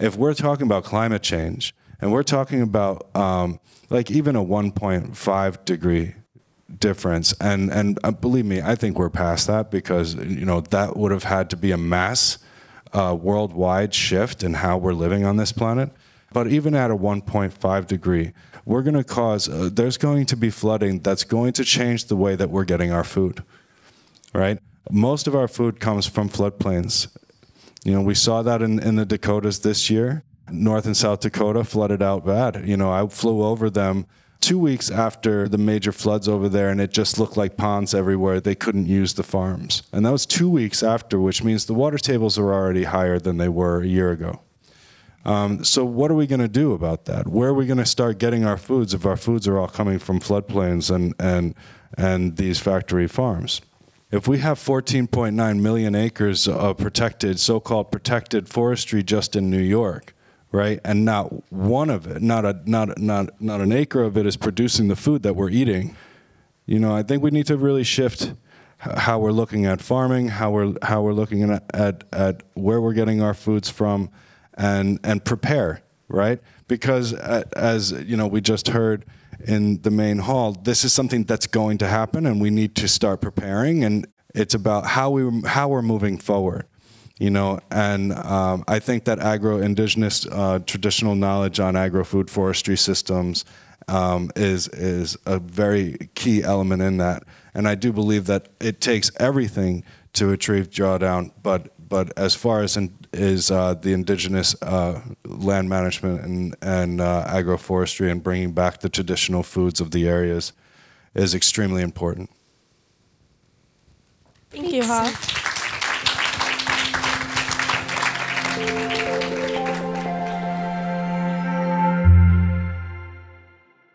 if we're talking about climate change and we're talking about um, like even a 1.5 degree difference and and uh, believe me i think we're past that because you know that would have had to be a mass uh, worldwide shift in how we're living on this planet but even at a 1.5 degree we're going to cause uh, there's going to be flooding that's going to change the way that we're getting our food right most of our food comes from floodplains you know, we saw that in, in the Dakotas this year. North and South Dakota flooded out bad. You know, I flew over them two weeks after the major floods over there, and it just looked like ponds everywhere. They couldn't use the farms. And that was two weeks after, which means the water tables are already higher than they were a year ago. Um, so, what are we going to do about that? Where are we going to start getting our foods if our foods are all coming from floodplains and, and, and these factory farms? If we have 14.9 million acres of protected, so called protected forestry just in New York, right? And not one of it, not, a, not, not, not an acre of it is producing the food that we're eating, you know, I think we need to really shift how we're looking at farming, how we're, how we're looking at, at, at where we're getting our foods from, and, and prepare, right? Because as, you know, we just heard, in the main hall, this is something that's going to happen, and we need to start preparing. And it's about how we how we're moving forward, you know. And um, I think that agro indigenous uh, traditional knowledge on agro food forestry systems um, is is a very key element in that. And I do believe that it takes everything to achieve drawdown, but but as far as in, is uh, the indigenous uh, land management and and uh, agroforestry and bringing back the traditional foods of the areas is extremely important. Thank Thanks. you, Ha.